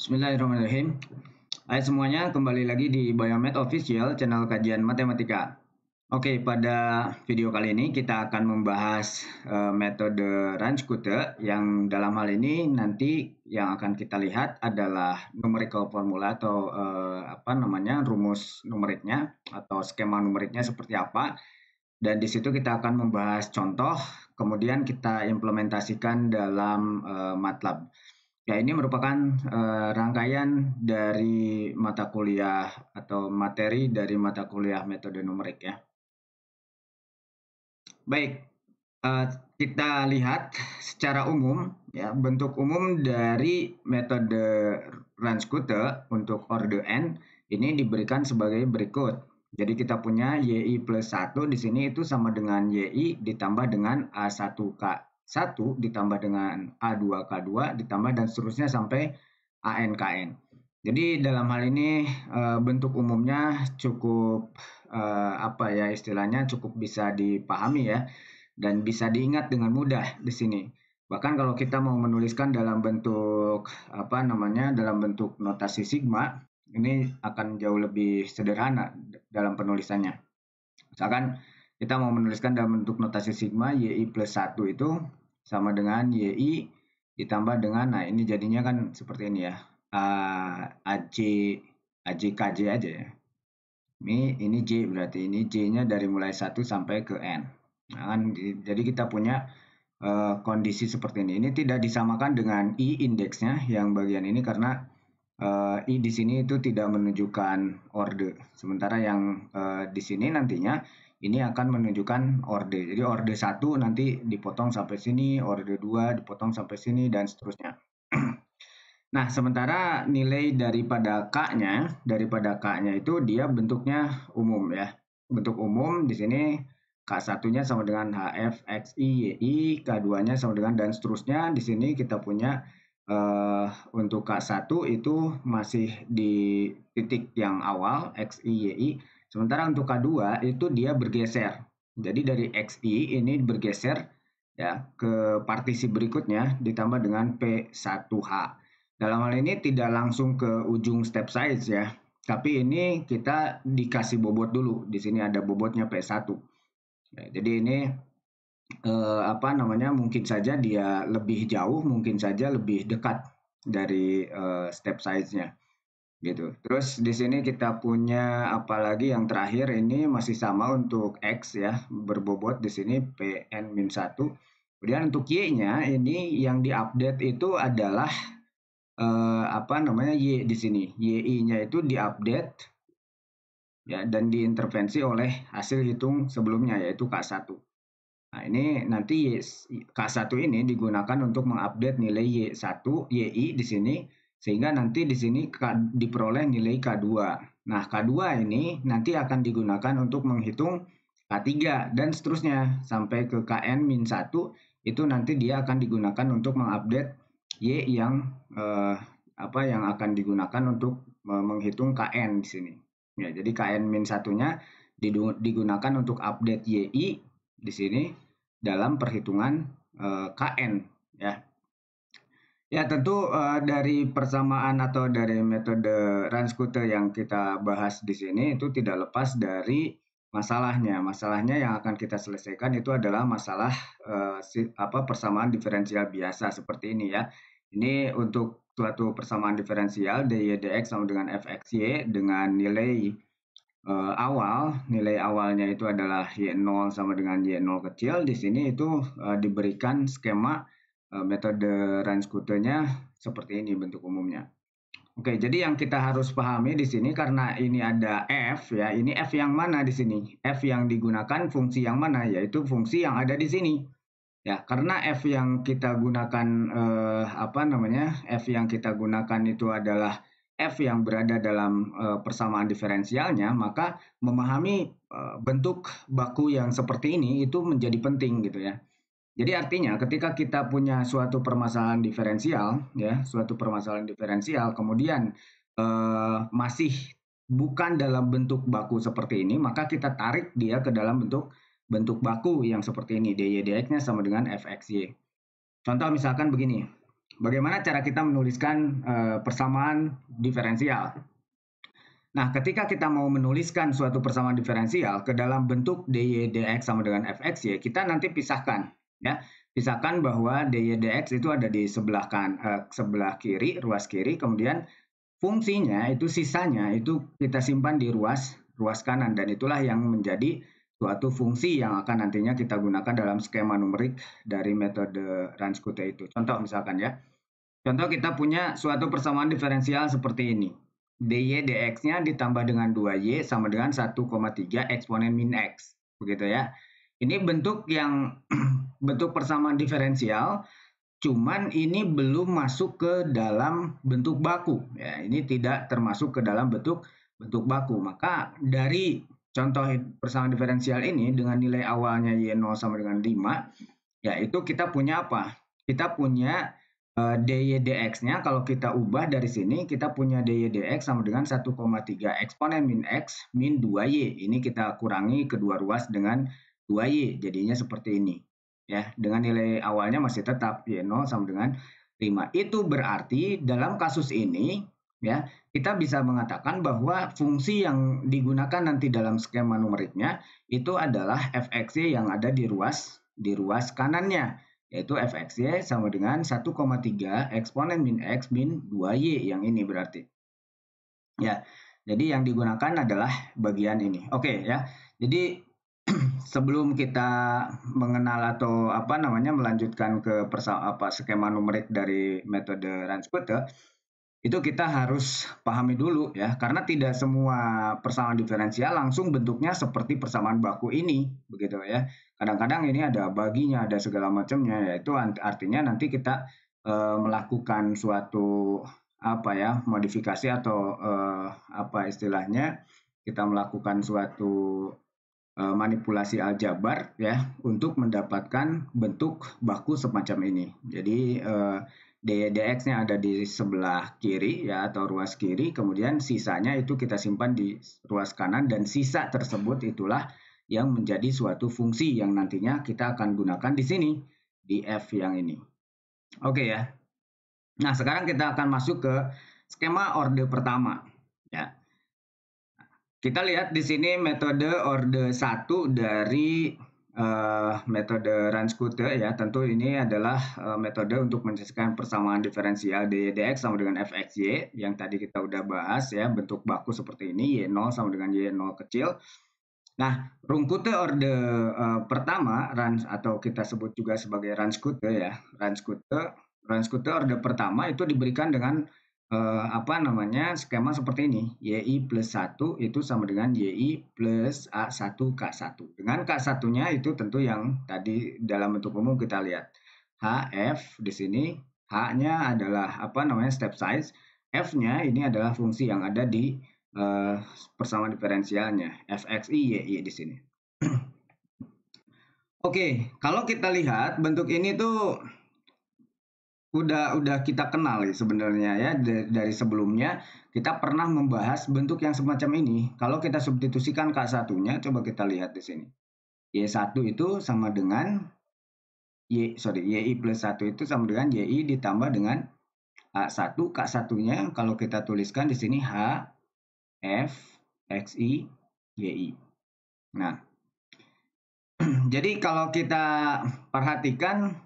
Bismillahirrahmanirrahim. Hai semuanya, kembali lagi di Biomed Official, channel kajian matematika. Oke, pada video kali ini kita akan membahas eh, metode metode kute yang dalam hal ini nanti yang akan kita lihat adalah numerical formula atau e, apa namanya rumus numeriknya atau skema numeriknya seperti apa. Dan di situ kita akan membahas contoh, kemudian kita implementasikan dalam e, MATLAB. Ya, ini merupakan uh, rangkaian dari mata kuliah atau materi dari mata kuliah metode numerik ya. Baik, uh, kita lihat secara umum ya bentuk umum dari metode Ranskutte untuk orde n ini diberikan sebagai berikut. Jadi kita punya YI plus 1 di sini itu sama dengan YI ditambah dengan A1K 1 ditambah dengan A2K2 ditambah dan seterusnya sampai ANKN. Jadi dalam hal ini eh, bentuk umumnya cukup eh, apa ya istilahnya cukup bisa dipahami ya dan bisa diingat dengan mudah di sini. Bahkan kalau kita mau menuliskan dalam bentuk apa namanya dalam bentuk notasi sigma ini akan jauh lebih sederhana dalam penulisannya. Misalkan kita mau menuliskan dalam bentuk notasi sigma YI plus satu itu sama dengan YI ditambah dengan, nah ini jadinya kan seperti ini ya, eh, AJ, AJKJ aja ya. Ini, ini J berarti ini J-nya dari mulai 1 sampai ke N. Nah, kan, jadi kita punya uh, kondisi seperti ini. Ini tidak disamakan dengan I indeksnya yang bagian ini karena uh, I di sini itu tidak menunjukkan order. Sementara yang uh, di sini nantinya ini akan menunjukkan orde. Jadi orde 1 nanti dipotong sampai sini, orde 2 dipotong sampai sini, dan seterusnya. nah, sementara nilai daripada K-nya, daripada K-nya itu dia bentuknya umum ya. Bentuk umum di sini K1-nya sama dengan HF, XI, YI, K2-nya sama dengan dan seterusnya. Di sini kita punya uh, untuk K1 itu masih di titik yang awal, XI, YI Sementara untuk K2 itu dia bergeser. Jadi dari XI ini bergeser ya ke partisi berikutnya ditambah dengan P1H. Dalam hal ini tidak langsung ke ujung step size ya, tapi ini kita dikasih bobot dulu. Di sini ada bobotnya P1. Ya, jadi ini eh, apa namanya? Mungkin saja dia lebih jauh, mungkin saja lebih dekat dari eh, step size-nya gitu. Terus di sini kita punya apalagi yang terakhir ini masih sama untuk X ya, berbobot di sini pn satu. Kemudian untuk Y-nya ini yang diupdate itu adalah eh, apa namanya Y di sini. YI-nya itu diupdate ya dan diintervensi oleh hasil hitung sebelumnya yaitu K1. Nah, ini nanti K1 ini digunakan untuk mengupdate nilai Y1, YI di sini sehingga nanti di sini diperoleh nilai K2. Nah, K2 ini nanti akan digunakan untuk menghitung K3 dan seterusnya sampai ke Kn min 1 itu nanti dia akan digunakan untuk mengupdate Y yang eh, apa yang akan digunakan untuk eh, menghitung Kn di sini. Ya, jadi Kn min nya digunakan untuk update YI di sini dalam perhitungan eh, Kn ya. Ya tentu uh, dari persamaan atau dari metode Ranskuter yang kita bahas di sini itu tidak lepas dari masalahnya. Masalahnya yang akan kita selesaikan itu adalah masalah uh, si, apa persamaan diferensial biasa seperti ini ya. Ini untuk suatu persamaan diferensial dydx sama dengan fxy dengan nilai uh, awal, nilai awalnya itu adalah y0 sama dengan y0 kecil. Di sini itu diberikan skema Eh, metode kutenya seperti ini bentuk umumnya. Oke, jadi yang kita harus pahami di sini karena ini ada f ya, ini f yang mana di sini? F yang digunakan fungsi yang mana? Yaitu fungsi yang ada di sini. Ya, karena f yang kita gunakan eh, apa namanya? f yang kita gunakan itu adalah f yang berada dalam eh, persamaan diferensialnya, maka memahami eh, bentuk baku yang seperti ini itu menjadi penting gitu ya. Jadi artinya ketika kita punya suatu permasalahan diferensial, ya, suatu permasalahan diferensial, kemudian eh, masih bukan dalam bentuk baku seperti ini, maka kita tarik dia ke dalam bentuk bentuk baku yang seperti ini, dy dx-nya sama dengan fxy. Contoh misalkan begini, bagaimana cara kita menuliskan eh, persamaan diferensial? Nah, ketika kita mau menuliskan suatu persamaan diferensial ke dalam bentuk dy dx sama dengan fxy, kita nanti pisahkan ya misalkan bahwa dydx itu ada di sebelah kan eh, sebelah kiri ruas kiri kemudian fungsinya itu sisanya itu kita simpan di ruas ruas kanan dan itulah yang menjadi suatu fungsi yang akan nantinya kita gunakan dalam skema numerik dari metode Ranskuta itu. Contoh misalkan ya. Contoh kita punya suatu persamaan diferensial seperti ini. dy dx-nya ditambah dengan 2y sama dengan 1,3 eksponen min x. Begitu ya. Ini bentuk yang bentuk persamaan diferensial, cuman ini belum masuk ke dalam bentuk baku. Ya, ini tidak termasuk ke dalam bentuk bentuk baku. Maka dari contoh persamaan diferensial ini dengan nilai awalnya Y0 sama dengan 5, yaitu kita punya apa? Kita punya eh, dy dx-nya kalau kita ubah dari sini kita punya dy dx sama dengan 1,3 eksponen min x min 2y. Ini kita kurangi kedua ruas dengan 2y jadinya seperti ini ya dengan nilai awalnya masih tetap y ya, 0 sama dengan 5. Itu berarti dalam kasus ini ya kita bisa mengatakan bahwa fungsi yang digunakan nanti dalam skema numeriknya itu adalah fxy yang ada di ruas di ruas kanannya yaitu fxy sama dengan 1,3 eksponen min x min 2y yang ini berarti ya jadi yang digunakan adalah bagian ini oke ya jadi sebelum kita mengenal atau apa namanya melanjutkan ke persa, apa skema numerik dari metode Ranspeter itu kita harus pahami dulu ya karena tidak semua persamaan diferensial langsung bentuknya seperti persamaan baku ini begitu ya kadang-kadang ini ada baginya ada segala macamnya yaitu artinya nanti kita e, melakukan suatu apa ya modifikasi atau e, apa istilahnya kita melakukan suatu Eh, manipulasi aljabar ya untuk mendapatkan bentuk baku semacam ini. Jadi eh, dx-nya ada di sebelah kiri ya atau ruas kiri, kemudian sisanya itu kita simpan di ruas kanan dan sisa tersebut itulah yang menjadi suatu fungsi yang nantinya kita akan gunakan di sini di f yang ini. Oke ya. Nah, sekarang kita akan masuk ke skema orde pertama ya. Kita lihat di sini metode order 1 dari uh, metode scooter ya. Tentu ini adalah uh, metode untuk menyelesaikan persamaan diferensial dy dx sama dengan fxy yang tadi kita udah bahas ya, bentuk baku seperti ini y0 sama dengan y0 kecil. Nah, scooter orde uh, eh, pertama run atau kita sebut juga sebagai scooter ya. scooter, run scooter orde pertama itu diberikan dengan eh, apa namanya skema seperti ini YI plus satu itu sama dengan YI plus A1 K1 dengan K1 nya itu tentu yang tadi dalam bentuk umum kita lihat HF di sini H nya adalah apa namanya step size F nya ini adalah fungsi yang ada di eh, persamaan diferensialnya FXI YI di sini Oke, okay, kalau kita lihat bentuk ini tuh udah udah kita kenal ya sebenarnya ya dari, sebelumnya kita pernah membahas bentuk yang semacam ini. Kalau kita substitusikan k satunya coba kita lihat di sini. Y1 itu sama dengan Y sorry, YI plus 1 itu sama dengan YI ditambah dengan A1 K1-nya kalau kita tuliskan di sini H F x XI YI. Nah, jadi kalau kita perhatikan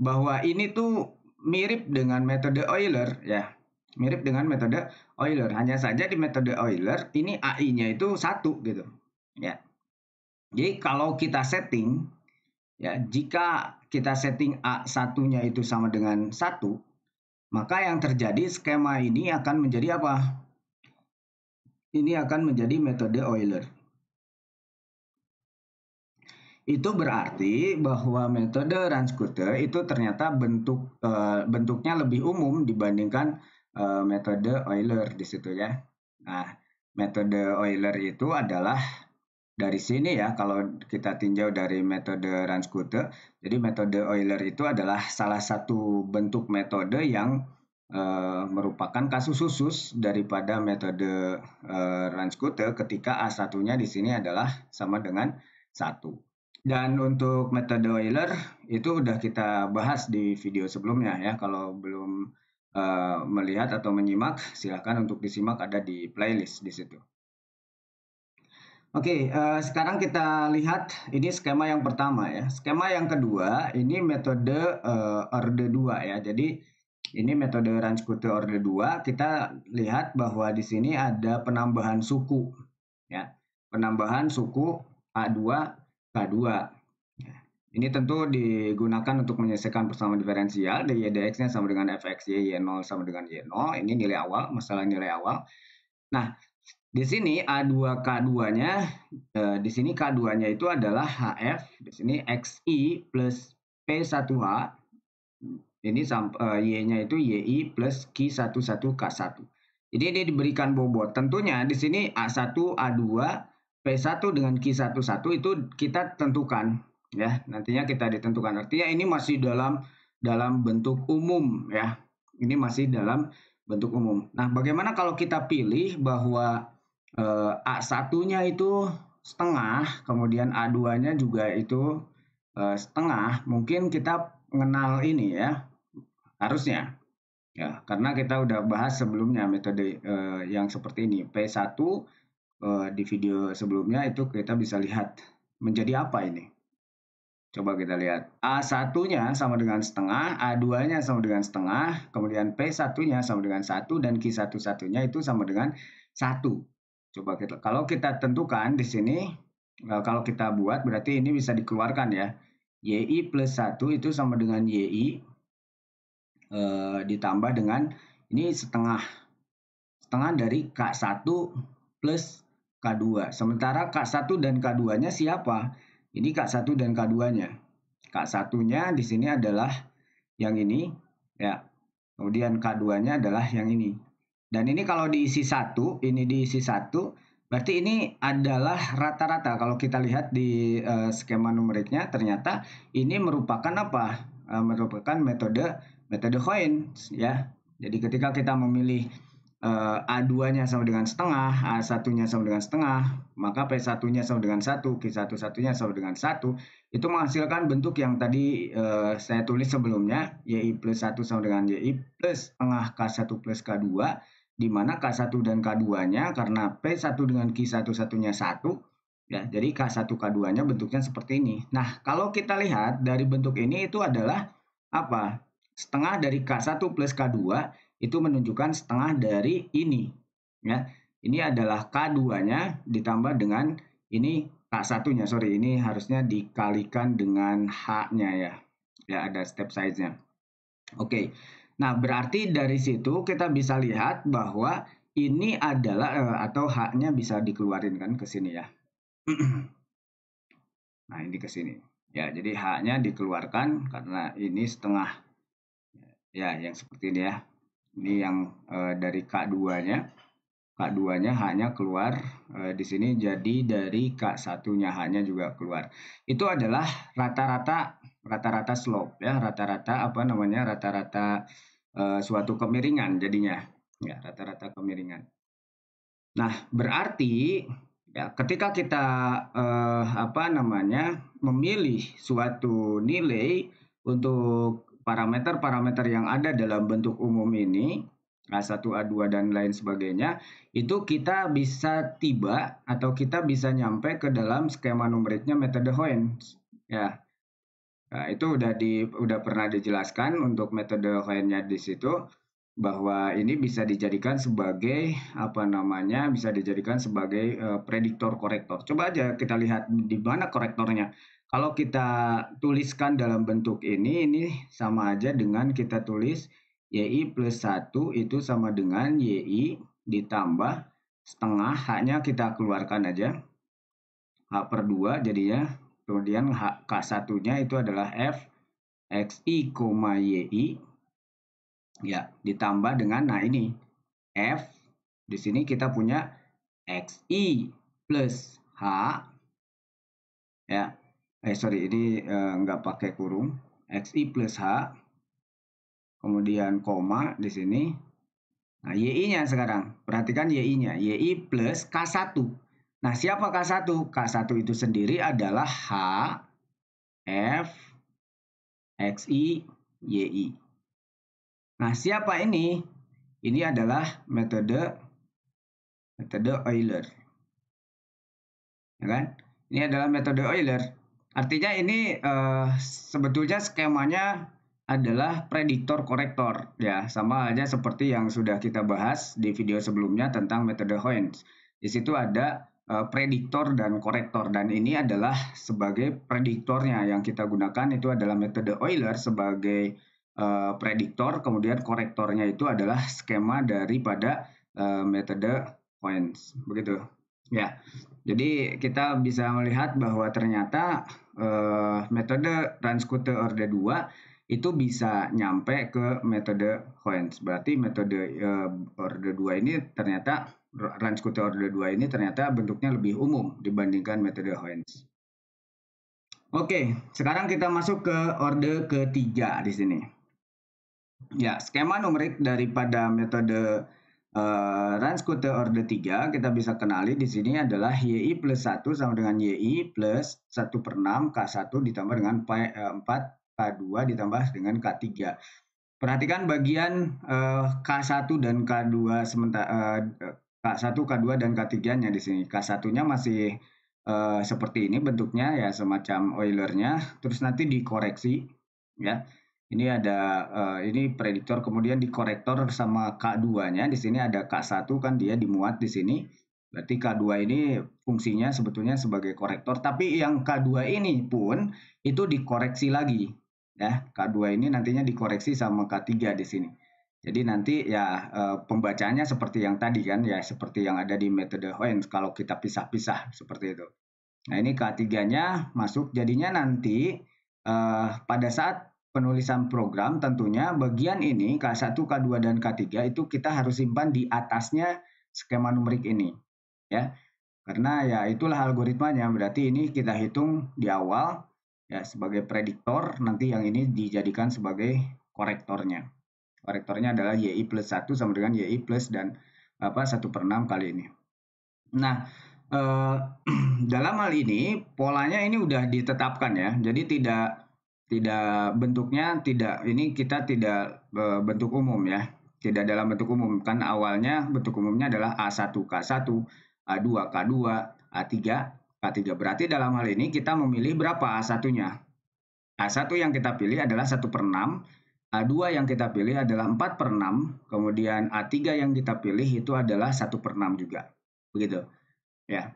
bahwa ini tuh mirip dengan metode Euler ya mirip dengan metode Euler hanya saja di metode Euler ini AI-nya itu satu gitu ya jadi kalau kita setting ya jika kita setting A satunya itu sama dengan satu maka yang terjadi skema ini akan menjadi apa ini akan menjadi metode Euler itu berarti bahwa metode Ranskuter itu ternyata bentuk uh, bentuknya lebih umum dibandingkan uh, metode Euler di situ ya. Nah, metode Euler itu adalah dari sini ya kalau kita tinjau dari metode Ranskuter jadi metode Euler itu adalah salah satu bentuk metode yang uh, merupakan kasus khusus daripada metode run Ranskuter ketika A1-nya di sini adalah sama dengan satu dan untuk metode Euler itu udah kita bahas di video sebelumnya ya. Kalau belum uh, melihat atau menyimak, silahkan untuk disimak ada di playlist di situ. Oke, okay, uh, eh, sekarang kita lihat ini skema yang pertama ya. Skema yang kedua ini metode uh, eh, order 2 ya. Jadi ini metode range order 2. Kita lihat bahwa di sini ada penambahan suku ya. Penambahan suku A2 K2. Nah, ini tentu digunakan untuk menyelesaikan persamaan diferensial dy dx-nya sama dengan fx y0 sama dengan y0. Ini nilai awal, masalah nilai awal. Nah, di sini A2K2-nya, eh, di sini K2-nya itu adalah HF, di sini XI plus P1H, ini eh, Y-nya itu YI plus Q11K1. Jadi dia diberikan bobot. Tentunya di sini A1, A2, P1 dengan Q11 itu kita tentukan ya. Nantinya kita ditentukan. Artinya ini masih dalam dalam bentuk umum ya. Ini masih dalam bentuk umum. Nah, bagaimana kalau kita pilih bahwa eh, A1-nya itu setengah, kemudian A2-nya juga itu eh, setengah. Mungkin kita mengenal ini ya. Harusnya ya, karena kita udah bahas sebelumnya metode eh, yang seperti ini P1 Eh, di video sebelumnya itu kita bisa lihat menjadi apa ini. Coba kita lihat. A1-nya sama dengan setengah, A2-nya sama dengan setengah, kemudian P1-nya sama dengan satu dan q satu nya itu sama dengan satu. Coba kita kalau kita tentukan di sini eh, kalau kita buat berarti ini bisa dikeluarkan ya. YI plus 1 itu sama dengan YI e, eh, ditambah dengan ini setengah setengah dari K1 plus K2. Sementara K1 dan K2-nya siapa? Ini K1 dan K2-nya. K1-nya di sini adalah yang ini ya. Kemudian K2-nya adalah yang ini. Dan ini kalau diisi 1, ini diisi 1, berarti ini adalah rata-rata. Kalau kita lihat di uh, skema numeriknya, ternyata ini merupakan apa? Uh, merupakan metode metode coins, ya. Jadi ketika kita memilih Eh, A2-nya sama dengan setengah, A1-nya sama dengan setengah, maka P1-nya sama dengan 1, Q1-1-nya sama dengan 1, itu menghasilkan bentuk yang tadi uh, saya tulis sebelumnya, YI plus 1 sama dengan YI plus setengah K1 plus K2, di mana K1 dan K2-nya, karena P1 dengan Q1-1-nya 1, ya, jadi K1, K2-nya bentuknya seperti ini. Nah, kalau kita lihat dari bentuk ini itu adalah apa? Setengah dari K1 plus K2 itu menunjukkan setengah dari ini. Ya, ini adalah K2-nya ditambah dengan ini K1-nya, sorry, ini harusnya dikalikan dengan H-nya ya. Ya, ada step size-nya. Oke, nah berarti dari situ kita bisa lihat bahwa ini adalah eh, atau H-nya bisa dikeluarin kan ke sini ya. nah, ini ke sini. Ya, jadi H-nya dikeluarkan karena ini setengah. Ya, yang seperti ini ya. Ini yang e, dari K2-nya. K2-nya h keluar. E, di sini jadi dari K1-nya h juga keluar. Itu adalah rata-rata rata-rata slope ya, rata-rata apa namanya? rata-rata e, suatu kemiringan jadinya. Ya, rata-rata kemiringan. Nah, berarti ya ketika kita eh, apa namanya memilih suatu nilai untuk parameter-parameter yang ada dalam bentuk umum ini A1, A2, dan lain sebagainya, itu kita bisa tiba atau kita bisa nyampe ke dalam skema numeriknya metode Hoynes. Ya, nah, itu udah di udah pernah dijelaskan untuk metode Hoynes-nya di situ bahwa ini bisa dijadikan sebagai apa namanya bisa dijadikan sebagai uh, eh, prediktor korektor. Coba aja kita lihat di mana korektornya. Kalau kita tuliskan dalam bentuk ini, ini sama aja dengan kita tulis YI plus 1 itu sama dengan YI ditambah setengah haknya kita keluarkan aja. H per 2 jadinya. Kemudian K1-nya itu adalah F XI, YI. Ya, ditambah dengan, nah ini, F. Di sini kita punya XI plus H. Ya, eh sorry ini eh, nggak pakai kurung xi plus h kemudian koma di sini nah yi nya sekarang perhatikan yi nya yi plus k1 nah siapa k1 k1 itu sendiri adalah h f xi yi nah siapa ini ini adalah metode metode Euler ya kan ini adalah metode Euler Artinya ini uh, sebetulnya skemanya adalah prediktor korektor ya sama aja seperti yang sudah kita bahas di video sebelumnya tentang metode Hoynes. Di situ ada uh, prediktor dan korektor dan ini adalah sebagai prediktornya yang kita gunakan itu adalah metode Euler sebagai uh, prediktor kemudian korektornya itu adalah skema daripada uh, metode Hoynes. Begitu. Ya, jadi kita bisa melihat bahwa ternyata uh, metode transkute Orde 2 itu bisa nyampe ke metode Hoens. Berarti metode uh, eh, Orde 2 ini ternyata transkute Orde 2 ini ternyata bentuknya lebih umum dibandingkan metode Hoens. Oke, sekarang kita masuk ke orde ketiga di sini. Ya, skema numerik daripada metode Uh, range kute order 3 kita bisa kenali di sini adalah YI plus 1 sama dengan YI plus 1 per 6 K1 ditambah dengan P4 eh, K2 ditambah dengan K3. Perhatikan bagian uh, eh, K1 dan K2 sementara uh, K1, K2 dan K3-nya di sini. K1-nya masih uh, seperti ini bentuknya ya semacam oilernya terus nanti dikoreksi ya ini ada uh, ini prediktor kemudian dikorektor sama K2-nya di sini ada K1 kan dia dimuat di sini berarti K2 ini fungsinya sebetulnya sebagai korektor tapi yang K2 ini pun itu dikoreksi lagi ya K2 ini nantinya dikoreksi sama K3 di sini jadi nanti ya uh, pembacaannya seperti yang tadi kan ya seperti yang ada di metode Hoen kalau kita pisah-pisah seperti itu nah ini K3-nya masuk jadinya nanti uh, pada saat penulisan program tentunya bagian ini K1, K2 dan K3 itu kita harus simpan di atasnya skema numerik ini ya. Karena ya itulah algoritmanya berarti ini kita hitung di awal ya sebagai prediktor nanti yang ini dijadikan sebagai korektornya. Korektornya adalah YI plus 1 sama dengan YI plus dan apa 1 per 6 kali ini. Nah, eh, dalam hal ini polanya ini udah ditetapkan ya. Jadi tidak tidak bentuknya tidak ini kita tidak e, bentuk umum ya tidak dalam bentuk umum kan awalnya bentuk umumnya adalah A1K1 A2 K2 A3 K3 berarti dalam hal ini kita memilih berapa A1-nya A1 yang kita pilih adalah 1 per 6 A2 yang kita pilih adalah 4 per 6 kemudian A3 yang kita pilih itu adalah 1 per 6 juga begitu ya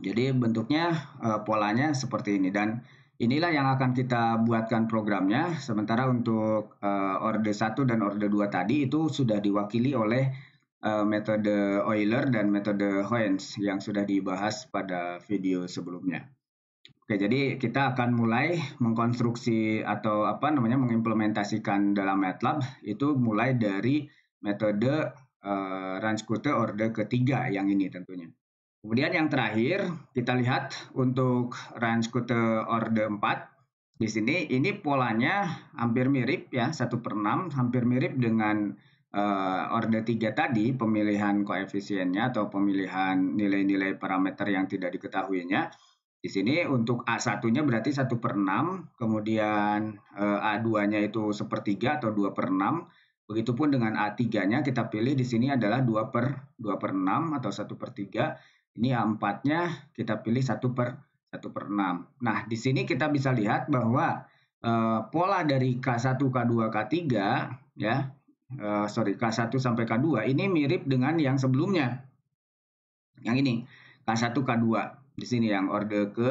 jadi bentuknya e, polanya seperti ini dan Inilah yang akan kita buatkan programnya. Sementara untuk uh, orde 1 dan orde 2 tadi itu sudah diwakili oleh uh, metode Euler dan metode Hoynes yang sudah dibahas pada video sebelumnya. Oke, jadi kita akan mulai mengkonstruksi atau apa namanya mengimplementasikan dalam MATLAB itu mulai dari metode uh, eh, kutta orde ketiga yang ini tentunya. Kemudian yang terakhir kita lihat untuk range kode orde 4 di sini ini polanya hampir mirip ya 1 per 6 hampir mirip dengan uh, orde 3 tadi pemilihan koefisiennya atau pemilihan nilai-nilai parameter yang tidak diketahuinya. Di sini untuk A1-nya berarti 1 per 6, kemudian uh, eh, A2-nya itu sepertiga atau 2 per 6. Begitupun dengan A3-nya kita pilih di sini adalah 2 per 2 per 6 atau 1 per 3 ini A4-nya kita pilih 1 per 1 per 6. Nah, di sini kita bisa lihat bahwa e, pola dari K1, K2, K3, ya, e, sorry, K1 sampai K2 ini mirip dengan yang sebelumnya. Yang ini, K1, K2. Di sini yang order ke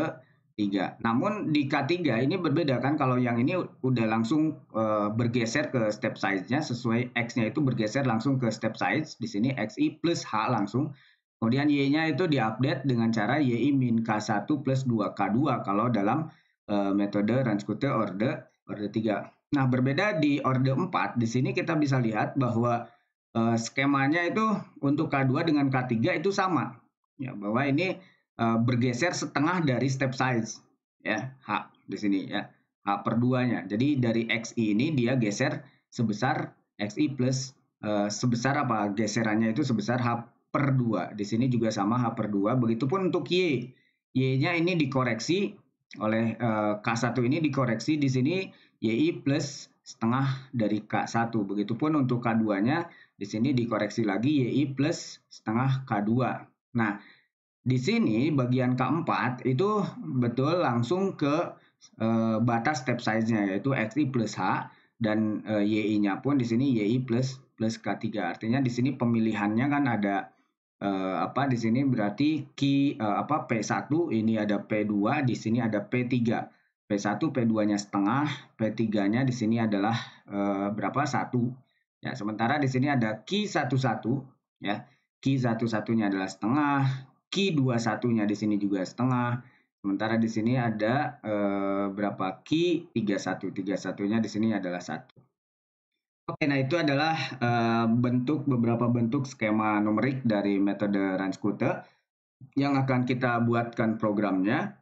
3. Namun di K3 ini berbeda kan kalau yang ini udah langsung e, bergeser ke step size-nya sesuai X-nya itu bergeser langsung ke step size. Di sini XI plus H langsung Kemudian Y-nya itu diupdate dengan cara YI min K1 plus 2K2 kalau dalam e, metode Ranskutte order order 3. Nah, berbeda di order 4, di sini kita bisa lihat bahwa e, skemanya itu untuk K2 dengan K3 itu sama. Ya, bahwa ini e, bergeser setengah dari step size. Ya, H di sini ya. H per 2-nya. Jadi dari XI ini dia geser sebesar XI plus e, sebesar apa? Geserannya itu sebesar H per 2. Di sini juga sama H per 2. Begitupun untuk Y. Y-nya ini dikoreksi oleh eh, K1 ini dikoreksi di sini YI plus setengah dari K1. Begitupun untuk K2-nya di sini dikoreksi lagi YI plus setengah K2. Nah, di sini bagian K4 itu betul langsung ke e, batas step size-nya yaitu XI plus H dan e, eh, YI-nya pun di sini YI plus plus K3. Artinya di sini pemilihannya kan ada uh, apa di sini berarti Q uh, apa P1 ini ada P2, di sini ada P3. P1 P2-nya setengah, P3-nya di sini adalah uh, berapa? 1. Ya, sementara di sini ada Q11 ya. Q11-nya adalah setengah, Q21-nya di sini juga setengah. Sementara di sini ada eh, berapa Q31? 31-nya di sini adalah satu. Oke, nah itu adalah, uh, bentuk beberapa bentuk skema numerik dari metode Runge-Kute yang akan kita buatkan programnya,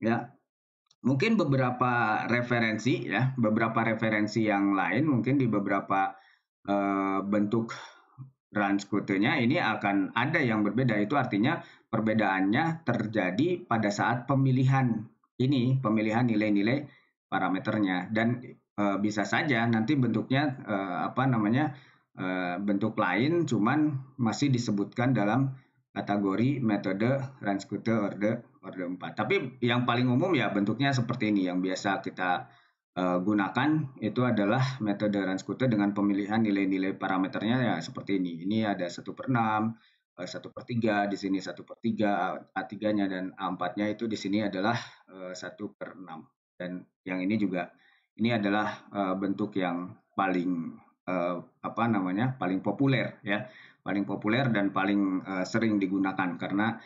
ya. Mungkin beberapa referensi ya, beberapa referensi yang lain mungkin di beberapa, uh, bentuk Runge-Kutenya ini akan ada yang berbeda, itu artinya perbedaannya terjadi pada saat pemilihan ini, pemilihan nilai-nilai parameternya dan Eh, bisa saja nanti bentuknya eh, apa namanya eh, bentuk lain cuman masih disebutkan dalam kategori metode Ranskutte orde orde 4. Tapi yang paling umum ya bentuknya seperti ini yang biasa kita gunakan itu adalah metode Ranskutte dengan pemilihan nilai-nilai parameternya ya seperti ini. Ini ada satu per enam, satu per tiga di sini satu per tiga a tiganya dan a empatnya itu di sini adalah satu per enam dan yang ini juga ini adalah uh, bentuk yang paling uh, apa namanya paling populer ya paling populer dan paling uh, sering digunakan karena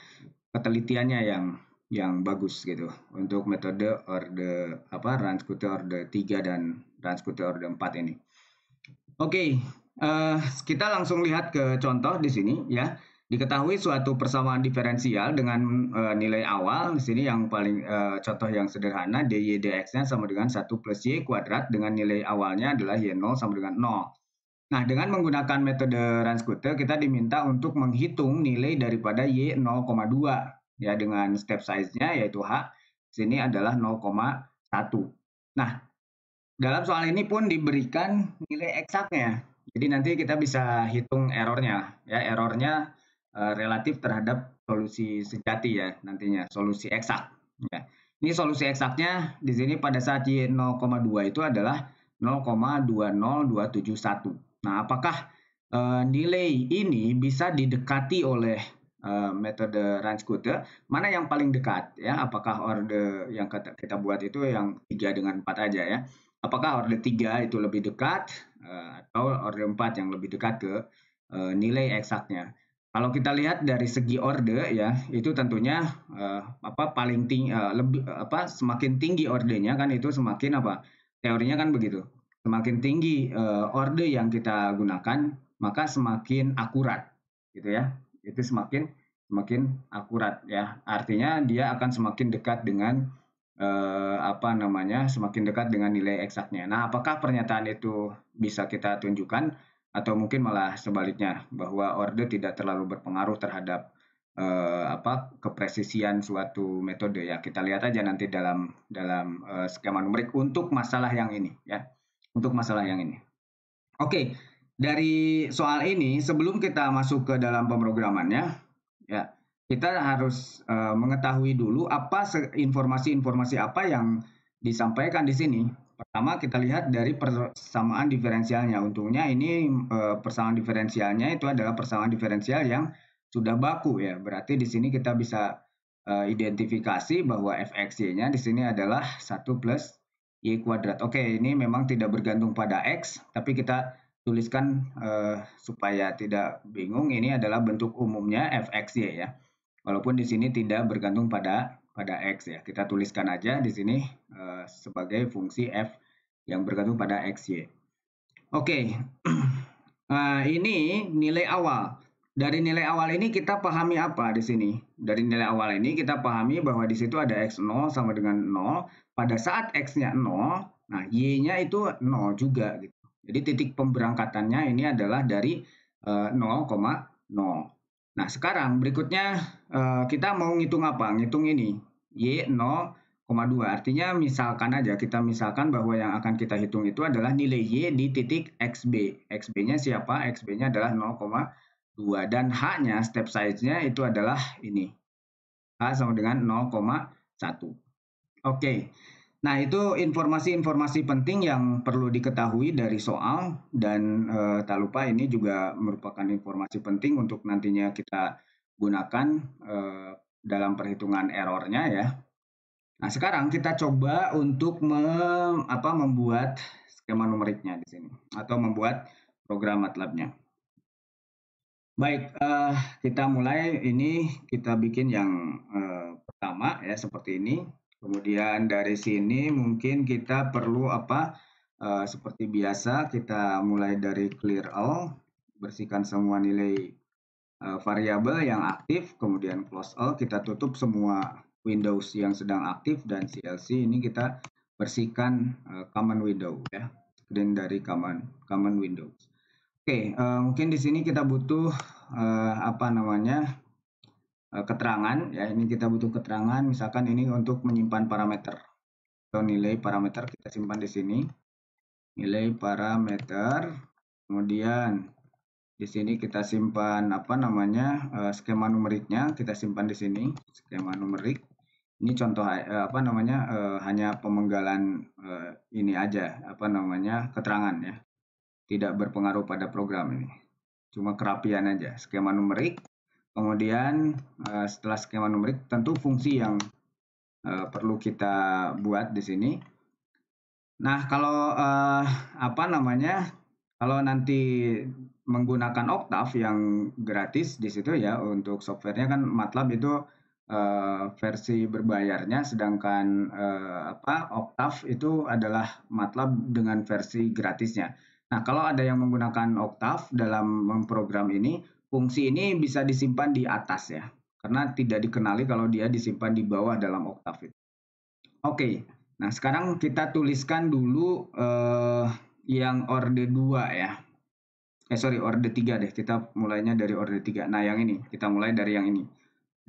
penelitiannya yang yang bagus gitu untuk metode orde apa run order tiga 3 dan run order empat 4 ini. Oke, okay, uh, kita langsung lihat ke contoh di sini ya. Diketahui suatu persamaan diferensial dengan e, nilai awal, di sini yang paling e, contoh yang sederhana, dy dx-nya sama dengan 1 plus y kuadrat dengan nilai awalnya adalah y0 sama dengan 0. Nah, dengan menggunakan metode Ranskutte, kita diminta untuk menghitung nilai daripada y 0,2 ya dengan step size-nya yaitu h sini adalah 0,1. Nah, dalam soal ini pun diberikan nilai eksaknya. Jadi nanti kita bisa hitung errornya ya errornya Eh, relatif terhadap solusi sejati ya nantinya solusi eksak ya. Ini solusi eksaknya di sini pada saat y 0,2 itu adalah 0,20271. Nah, apakah e, nilai ini bisa didekati oleh e, metode Ranskuter? Mana yang paling dekat ya? Apakah order yang kita buat itu yang tiga dengan empat aja ya? Apakah order tiga itu lebih dekat e, atau order empat yang lebih dekat ke nilai eksaknya? Kalau kita lihat dari segi order ya, itu tentunya uh, apa paling tinggi uh, eh, lebih apa semakin tinggi ordernya kan itu semakin apa teorinya kan begitu. Semakin tinggi uh, eh, order yang kita gunakan, maka semakin akurat gitu ya. Itu semakin semakin akurat ya. Artinya dia akan semakin dekat dengan uh, apa namanya semakin dekat dengan nilai eksaknya. Nah, apakah pernyataan itu bisa kita tunjukkan? atau mungkin malah sebaliknya bahwa order tidak terlalu berpengaruh terhadap eh, apa kepresisian suatu metode ya kita lihat aja nanti dalam dalam eh, skema numerik untuk masalah yang ini ya untuk masalah yang ini oke dari soal ini sebelum kita masuk ke dalam pemrogramannya ya kita harus eh, mengetahui dulu apa informasi-informasi apa yang disampaikan di sini Pertama kita lihat dari persamaan diferensialnya. Untungnya ini eh, persamaan diferensialnya itu adalah persamaan diferensial yang sudah baku ya. Berarti di sini kita bisa eh, identifikasi bahwa fxy-nya di sini adalah 1 plus y kuadrat. Oke, ini memang tidak bergantung pada x, tapi kita tuliskan eh, supaya tidak bingung ini adalah bentuk umumnya fxy ya walaupun di sini tidak bergantung pada pada x ya. Kita tuliskan aja di sini eh, sebagai fungsi f yang bergantung pada x y Oke, okay. uh, eh, ini nilai awal. Dari nilai awal ini kita pahami apa di sini? Dari nilai awal ini kita pahami bahwa di situ ada x0 sama dengan 0. Pada saat x-nya 0, nah y-nya itu 0 juga. Gitu. Jadi titik pemberangkatannya ini adalah dari uh, eh, 0,0. Nah, sekarang berikutnya eh, kita mau ngitung apa? Ngitung ini, Y 0,2. Artinya misalkan aja, kita misalkan bahwa yang akan kita hitung itu adalah nilai Y di titik XB. XB-nya siapa? XB-nya adalah 0,2. Dan H-nya, step size-nya itu adalah ini. H sama dengan 0,1. Oke, Nah, itu informasi-informasi penting yang perlu diketahui dari soal dan e, tak lupa ini juga merupakan informasi penting untuk nantinya kita gunakan e, dalam perhitungan errornya ya. Nah, sekarang kita coba untuk me, apa, membuat skema numeriknya di sini atau membuat program MATLAB-nya. Baik, eh, kita mulai ini kita bikin yang pertama ya seperti ini. Kemudian dari sini mungkin kita perlu apa? Uh, seperti biasa kita mulai dari clear all, bersihkan semua nilai uh, variabel yang aktif, kemudian close all, kita tutup semua Windows yang sedang aktif dan CLC ini kita bersihkan uh, common window ya, screen dari common common Windows. Oke, okay, uh, mungkin di sini kita butuh uh, apa namanya? Eh, keterangan ya ini kita butuh keterangan misalkan ini untuk menyimpan parameter atau nilai parameter kita simpan di sini nilai parameter kemudian di sini kita simpan apa namanya eh, skema numeriknya kita simpan di sini skema numerik ini contoh eh, apa namanya hanya pemenggalan ini aja apa namanya keterangan ya tidak berpengaruh pada program ini cuma kerapian aja skema numerik Kemudian eh, setelah skema numerik, tentu fungsi yang eh, perlu kita buat di sini. Nah, kalau eh, apa namanya? Kalau nanti menggunakan Octave yang gratis di situ ya untuk softwarenya kan MATLAB itu versi berbayarnya, sedangkan apa Octave itu adalah MATLAB dengan versi gratisnya. Nah, kalau ada yang menggunakan Octave dalam memprogram ini, Fungsi ini bisa disimpan di atas ya, karena tidak dikenali kalau dia disimpan di bawah dalam oktav itu. Oke, nah sekarang kita tuliskan dulu eh, yang orde 2 ya. Eh sorry, orde 3 deh. Kita mulainya dari orde 3. Nah yang ini, kita mulai dari yang ini.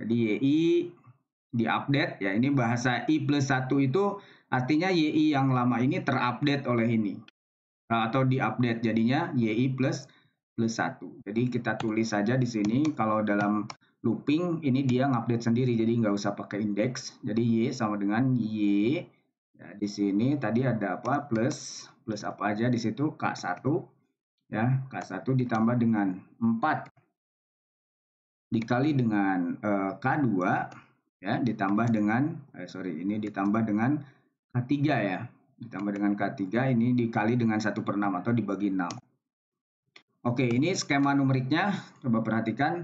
Jadi YI diupdate, ya ini bahasa I plus 1 itu artinya YI yang lama ini terupdate oleh ini. Eh, atau diupdate jadinya YI plus plus 1. Jadi kita tulis saja di sini kalau dalam looping ini dia ngupdate sendiri jadi nggak usah pakai indeks. Jadi Y sama dengan Y. Ya, di sini tadi ada apa? Plus plus apa aja di situ K1 ya. K1 ditambah dengan 4 dikali dengan e, eh, K2 ya ditambah dengan eh, sorry ini ditambah dengan K3 ya. Ditambah dengan K3 ini dikali dengan 1 per 6 atau dibagi 6. Oke, ini skema numeriknya. Coba perhatikan.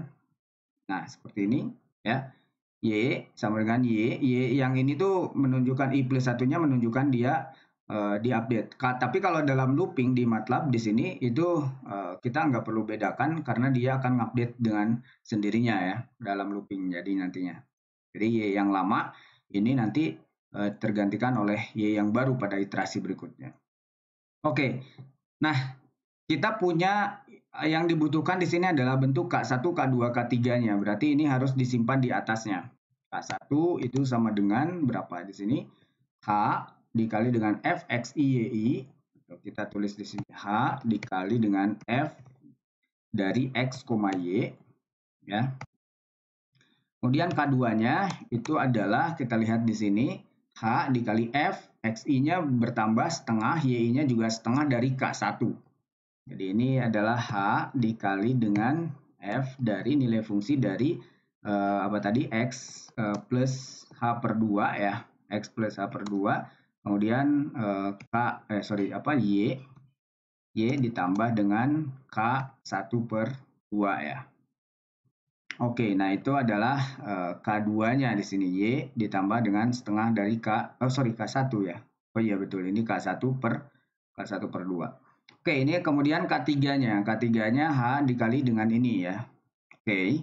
Nah, seperti ini ya. Y sama dengan Y. Y yang ini tuh menunjukkan I plus satunya menunjukkan dia uh, diupdate. Ka tapi kalau dalam looping di MATLAB di sini itu uh, kita nggak perlu bedakan karena dia akan update dengan sendirinya ya dalam looping jadi nantinya. Jadi Y yang lama ini nanti uh, tergantikan oleh Y yang baru pada iterasi berikutnya. Oke, okay. nah kita punya Eh, yang dibutuhkan di sini adalah bentuk K1, K2, K3-nya. Berarti ini harus disimpan di atasnya. K1 itu sama dengan berapa di sini? H dikali dengan F, X, I, Y, I. Kita tulis di sini H dikali dengan F dari X, Y. Ya. Kemudian K2-nya itu adalah, kita lihat di sini, H dikali F, x i nya bertambah setengah, y nya juga setengah dari K1. Jadi ini adalah H dikali dengan F dari nilai fungsi dari uh, apa tadi X uh, plus H per 2 ya. X plus H per 2. Kemudian uh, K, eh sorry apa Y. Y ditambah dengan K1 per 2 ya. Oke, nah itu adalah uh, K2-nya di sini Y ditambah dengan setengah dari K, oh sorry K1 ya. Oh iya betul, ini K1 per K1 per 2. Oke, ini kemudian K3-nya. K3-nya H dikali dengan ini ya. Oke,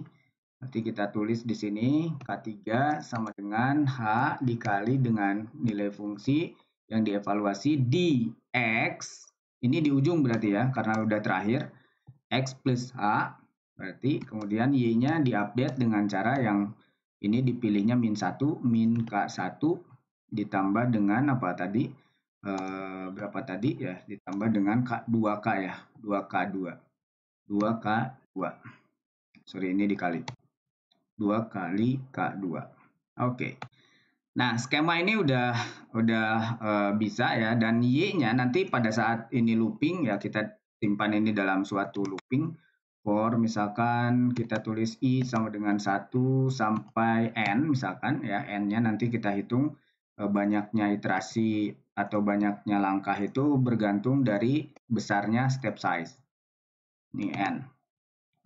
nanti kita tulis di sini K3 sama dengan H dikali dengan nilai fungsi yang dievaluasi di X. Ini di ujung berarti ya, karena udah terakhir. X plus H, berarti kemudian Y-nya diupdate dengan cara yang ini dipilihnya min 1, min K1, ditambah dengan apa tadi? Eh, berapa tadi ya ditambah dengan K, 2K ya 2K2 2K2 sorry ini dikali 2 kali K2 oke okay. nah skema ini udah udah eh, bisa ya dan Y nya nanti pada saat ini looping ya kita simpan ini dalam suatu looping for misalkan kita tulis i sama dengan 1 sampai n misalkan ya n-nya nanti kita hitung Eh, banyaknya iterasi atau banyaknya langkah itu bergantung dari besarnya step size. Ini N.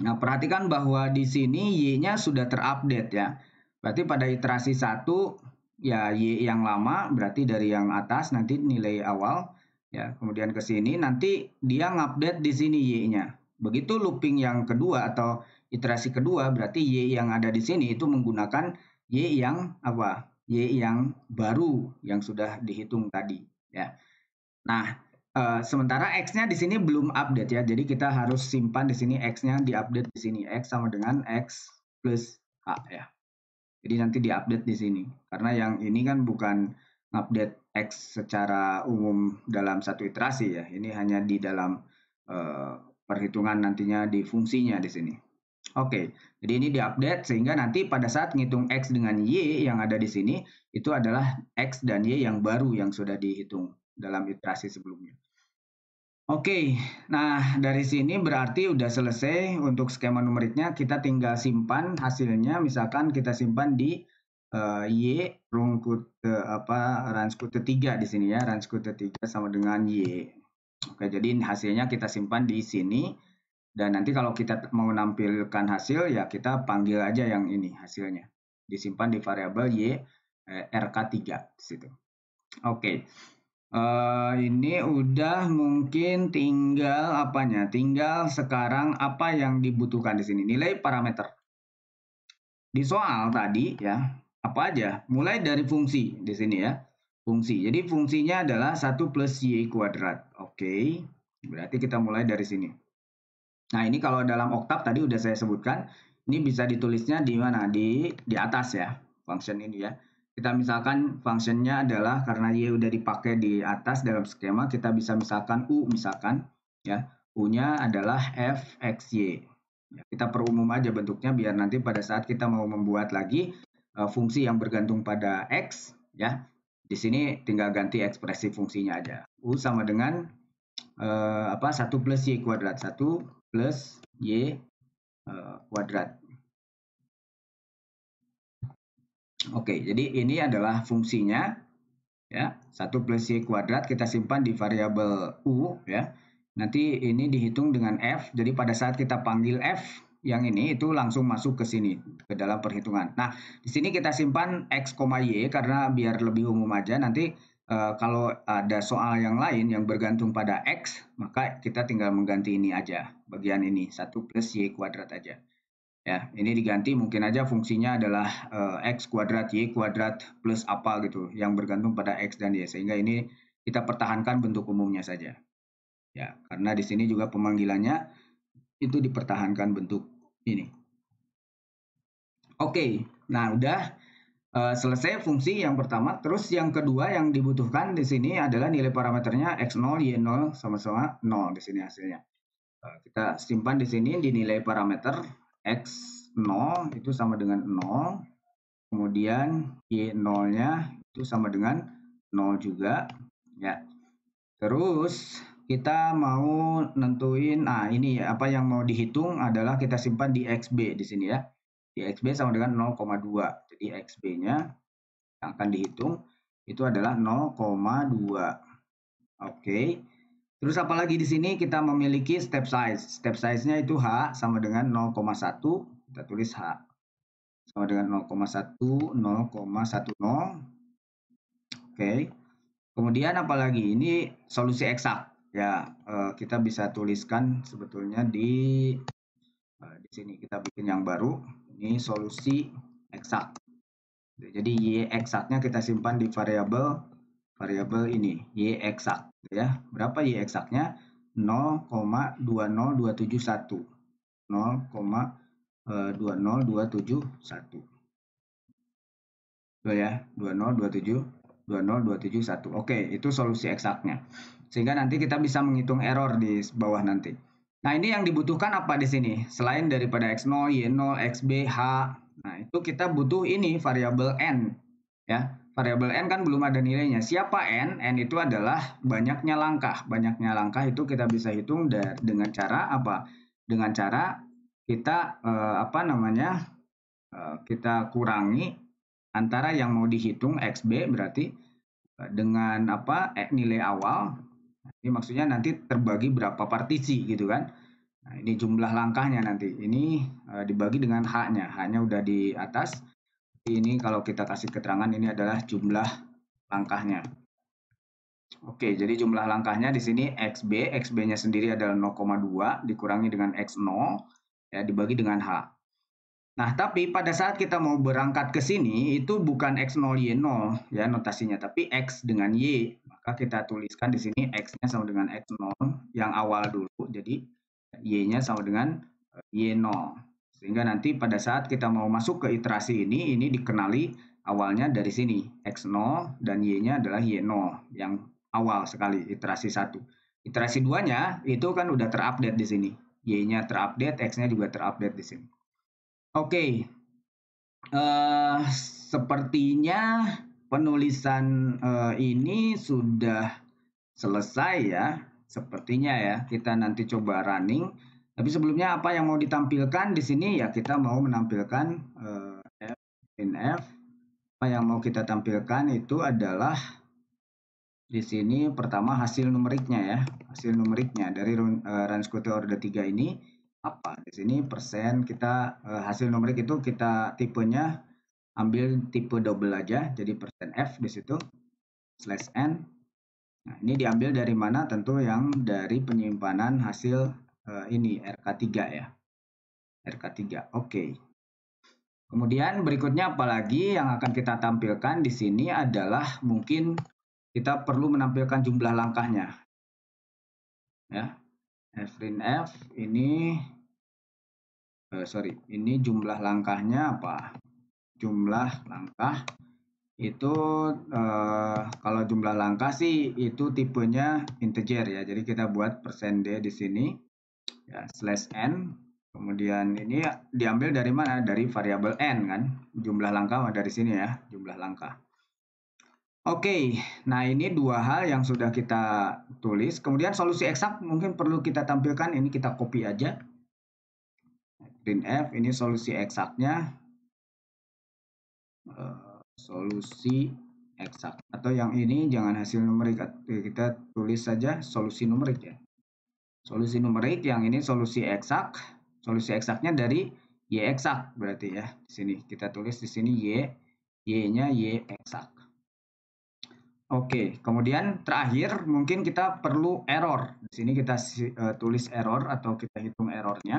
Nah, perhatikan bahwa di sini Y-nya sudah terupdate ya. Berarti pada iterasi 1 ya Y yang lama berarti dari yang atas nanti nilai awal ya. Kemudian ke sini nanti dia ngupdate di sini Y-nya. Begitu looping yang kedua atau iterasi kedua berarti Y yang ada di sini itu menggunakan Y yang apa? y yang baru yang sudah dihitung tadi ya. Nah, e, sementara x-nya di sini belum update ya. Jadi kita harus simpan di sini x-nya diupdate di sini x sama dengan x plus h ya. Jadi nanti diupdate di sini karena yang ini kan bukan update x secara umum dalam satu iterasi ya. Ini hanya di dalam e, perhitungan nantinya di fungsinya di sini. Oke, jadi ini diupdate sehingga nanti pada saat ngitung X dengan Y yang ada di sini, itu adalah X dan Y yang baru yang sudah dihitung dalam iterasi sebelumnya. Oke, nah dari sini berarti udah selesai untuk skema numeriknya, kita tinggal simpan hasilnya, misalkan kita simpan di uh, Y rungkut uh, apa ranskute 3 di sini ya, ranskute ketiga sama dengan Y. Oke, jadi hasilnya kita simpan di sini. Dan nanti kalau kita mau menampilkan hasil ya kita panggil aja yang ini hasilnya. Disimpan di variabel y eh, rk3 situ. Oke. Okay. Uh, eh, ini udah mungkin tinggal apanya? Tinggal sekarang apa yang dibutuhkan di sini? Nilai parameter. Di soal tadi ya, apa aja? Mulai dari fungsi di sini ya. Fungsi. Jadi fungsinya adalah 1 plus Y kuadrat. Oke. Okay. Berarti kita mulai dari sini. Nah, ini kalau dalam oktav tadi udah saya sebutkan, ini bisa ditulisnya di mana? Di di atas ya, function ini ya. Kita misalkan functionnya adalah karena Y udah dipakai di atas dalam skema, kita bisa misalkan U misalkan ya. U-nya adalah f x y. Ya, kita perumum aja bentuknya biar nanti pada saat kita mau membuat lagi uh, fungsi yang bergantung pada X ya. Di sini tinggal ganti ekspresi fungsinya aja. U sama dengan uh, apa 1 plus Y kuadrat 1 plus Y uh, kuadrat. Oke, jadi ini adalah fungsinya ya. 1 plus Y kuadrat kita simpan di variabel U ya. Nanti ini dihitung dengan F. Jadi pada saat kita panggil F yang ini itu langsung masuk ke sini ke dalam perhitungan. Nah, di sini kita simpan X, Y karena biar lebih umum aja nanti Eh, kalau ada soal yang lain yang bergantung pada X, maka kita tinggal mengganti ini aja, bagian ini, 1 plus Y kuadrat aja. Ya, ini diganti mungkin aja fungsinya adalah uh, X kuadrat, Y kuadrat plus apa gitu, yang bergantung pada X dan Y. Sehingga ini kita pertahankan bentuk umumnya saja. Ya, karena di sini juga pemanggilannya itu dipertahankan bentuk ini. Oke, okay, nah udah. Eh, selesai fungsi yang pertama. Terus yang kedua yang dibutuhkan di sini adalah nilai parameternya X0, Y0 sama-sama 0 di sini hasilnya. Eh, kita simpan di sini di nilai parameter X0 itu sama dengan 0. Kemudian Y0-nya itu sama dengan 0 juga. ya. Terus kita mau nentuin, nah ini apa yang mau dihitung adalah kita simpan di XB di sini ya YXB sama dengan 0,2. Jadi XB-nya yang akan dihitung itu adalah 0,2. Oke. Okay. Terus apalagi di sini kita memiliki step size. Step size-nya itu H sama dengan 0,1. Kita tulis H sama dengan 0,1, 0,10. Oke. Okay. Kemudian apalagi ini solusi eksak ya eh, kita bisa tuliskan sebetulnya di eh, di sini kita bikin yang baru ini solusi eksak. Jadi y eksaknya kita simpan di variabel variabel ini y eksak gitu ya. Berapa y eksaknya? 0,20271. 0,20271. Tuh ya, 20271. Oke, itu solusi eksaknya. Sehingga nanti kita bisa menghitung error di bawah nanti. Nah, ini yang dibutuhkan apa di sini? Selain daripada x0, y0, xb, h. Nah, itu kita butuh ini variabel n ya. Variabel n kan belum ada nilainya. Siapa n? n itu adalah banyaknya langkah. Banyaknya langkah itu kita bisa hitung dengan cara apa? Dengan cara kita eh, apa namanya? Eh, kita kurangi antara yang mau dihitung xb berarti eh, dengan apa eh, nilai awal ini maksudnya nanti terbagi berapa partisi gitu kan. Nah, ini jumlah langkahnya nanti. Ini e, dibagi dengan H-nya. H-nya udah di atas. Ini kalau kita kasih keterangan ini adalah jumlah langkahnya. Oke, jadi jumlah langkahnya di sini XB. XB-nya sendiri adalah 0,2 dikurangi dengan X0 ya, dibagi dengan H. Nah, tapi pada saat kita mau berangkat ke sini, itu bukan X0, Y0 ya notasinya, tapi X dengan Y maka kita tuliskan di sini X-nya sama dengan X0 yang awal dulu, jadi Y-nya sama dengan eh, Y0. Sehingga nanti pada saat kita mau masuk ke iterasi ini, ini dikenali awalnya dari sini, X0 dan Y-nya adalah Y0 yang awal sekali, iterasi 1. Iterasi 2-nya itu kan udah terupdate di sini. Y-nya terupdate, X-nya juga terupdate di sini. Oke, okay. uh, eh, sepertinya penulisan uh, ini sudah selesai ya sepertinya ya kita nanti coba running tapi sebelumnya apa yang mau ditampilkan di sini ya kita mau menampilkan uh, eh, F in F apa yang mau kita tampilkan itu adalah di sini pertama hasil numeriknya ya hasil numeriknya dari uh, run scooter order 3 ini apa di sini persen kita uh, hasil numerik itu kita tipenya ambil tipe double aja, jadi persen %f di situ, slash n. Nah, ini diambil dari mana? Tentu yang dari penyimpanan hasil uh, ini, RK3 ya. RK3, oke. Okay. Kemudian berikutnya apalagi yang akan kita tampilkan di sini adalah mungkin kita perlu menampilkan jumlah langkahnya. Ya. Frin F ini eh, sorry, ini jumlah langkahnya apa? jumlah langkah itu eh, kalau jumlah langkah sih itu tipenya integer ya. Jadi kita buat persen d di sini ya slash n. Kemudian ini ya, diambil dari mana? Dari variabel n kan. Jumlah langkah dari sini ya, jumlah langkah. Oke, nah ini dua hal yang sudah kita tulis. Kemudian solusi eksak mungkin perlu kita tampilkan. Ini kita copy aja. Print F, ini solusi eksaknya Eh, solusi eksak atau yang ini jangan hasil numerik eh, kita tulis saja solusi numerik ya solusi numerik yang ini solusi eksak solusi eksaknya dari y eksak berarti ya di sini kita tulis di sini y y-nya y eksak Oke, kemudian terakhir mungkin kita perlu error. Di sini kita uh, tulis error atau kita hitung errornya.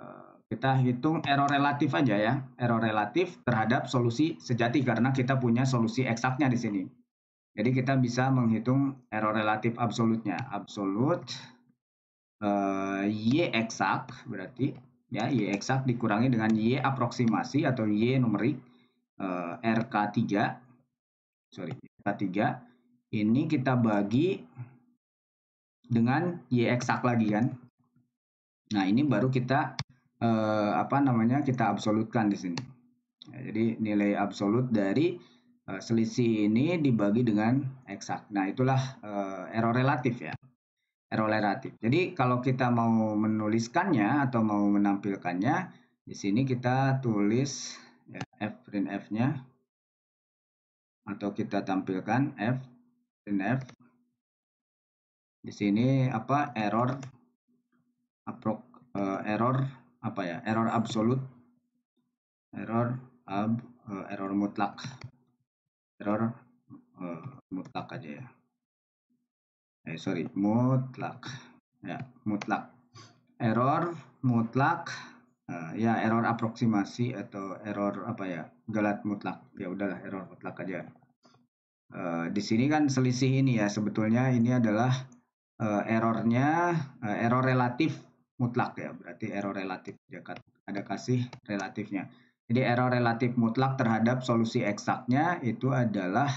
Uh, kita hitung error relatif aja ya, error relatif terhadap solusi sejati karena kita punya solusi eksaknya di sini. Jadi kita bisa menghitung error relatif absolutnya, absolut uh, eh, y eksak berarti ya y eksak dikurangi dengan y aproksimasi atau y numerik uh, eh, rk3 sorry rk3 ini kita bagi dengan y eksak lagi kan. Nah, ini baru kita eh, apa namanya kita absolutkan di sini. Ya, jadi nilai absolut dari eh, selisih ini dibagi dengan eksak. Nah itulah eh, error relatif ya. Error relatif. Jadi kalau kita mau menuliskannya atau mau menampilkannya, di sini kita tulis ya, f print f-nya atau kita tampilkan f print f. Di sini apa error approx, uh, error apa ya error absolut error ab uh, error mutlak error uh, mutlak aja ya eh sorry mutlak ya mutlak error mutlak uh, ya error aproksimasi atau error apa ya galat mutlak ya udahlah error mutlak aja uh, di sini kan selisih ini ya sebetulnya ini adalah uh, errornya uh, error relatif mutlak ya, berarti error relatif ada kasih relatifnya. Jadi error relatif mutlak terhadap solusi eksaknya itu adalah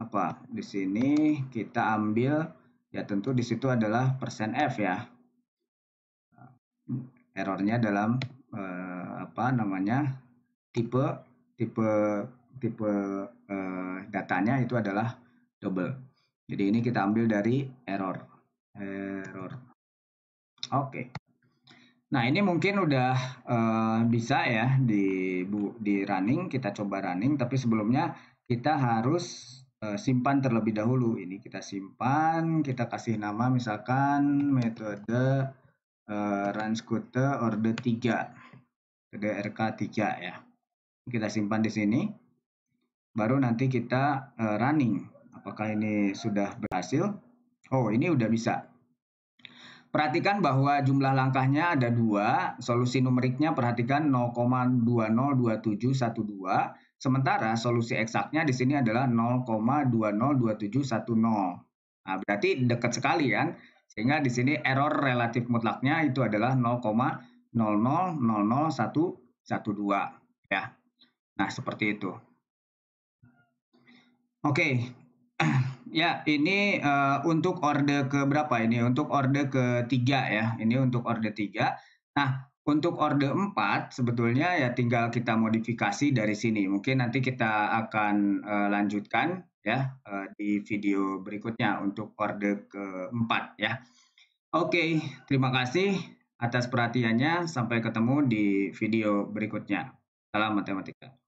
apa? Di sini kita ambil ya tentu di situ adalah persen f ya. Errornya dalam eh, apa namanya tipe tipe tipe eh, datanya itu adalah double. Jadi ini kita ambil dari error error Oke. Nah, ini mungkin udah uh, bisa ya di bu, di running, kita coba running tapi sebelumnya kita harus uh, simpan terlebih dahulu. Ini kita simpan, kita kasih nama misalkan metode uh, run scooter order 3. Metode RK3 ya. Kita simpan di sini. Baru nanti kita uh, running. Apakah ini sudah berhasil? Oh, ini udah bisa. Perhatikan bahwa jumlah langkahnya ada dua, solusi numeriknya perhatikan 0,202712, sementara solusi eksaknya di sini adalah 0,202710. Nah, berarti dekat sekali kan? Sehingga di sini error relatif mutlaknya itu adalah 0,0000112. Ya. Nah, seperti itu. Oke, Ya, ini uh, untuk order ke berapa ini? Untuk order ketiga ya. Ini untuk order tiga. Nah, untuk order empat sebetulnya ya tinggal kita modifikasi dari sini. Mungkin nanti kita akan uh, lanjutkan ya uh, di video berikutnya untuk order keempat ya. Oke, terima kasih atas perhatiannya. Sampai ketemu di video berikutnya. Salam matematika.